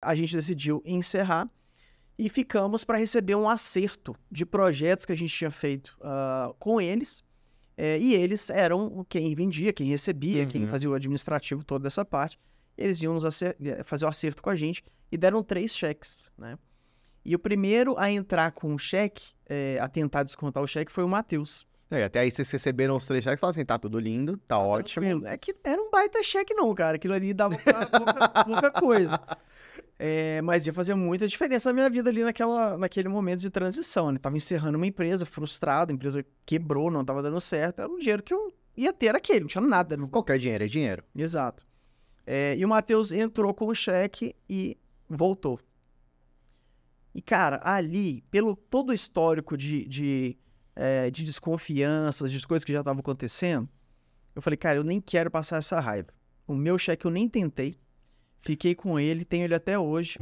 a gente decidiu encerrar e ficamos para receber um acerto de projetos que a gente tinha feito uh, com eles. É, e eles eram quem vendia, quem recebia, uhum. quem fazia o administrativo, toda essa parte. Eles iam eh, fazer o acerto com a gente e deram três cheques, né? E o primeiro a entrar com o cheque, é, a tentar descontar o cheque, foi o Matheus. É, até aí vocês receberam os três cheques e falaram assim, tá tudo lindo, tá, tá ótimo. Tranquilo. É que era um baita cheque não, cara. Aquilo ali dava pouca, pouca coisa. É, mas ia fazer muita diferença na minha vida ali naquela, naquele momento de transição, né? Tava encerrando uma empresa, frustrado, a empresa quebrou, não tava dando certo. Era um dinheiro que eu ia ter era aquele, não tinha nada. Não... Né? Qualquer dinheiro é dinheiro. Exato. É, e o Matheus entrou com o cheque e voltou. E, cara, ali, pelo todo o histórico de, de, é, de desconfianças, de coisas que já estavam acontecendo, eu falei, cara, eu nem quero passar essa raiva. O meu cheque eu nem tentei Fiquei com ele, tenho ele até hoje.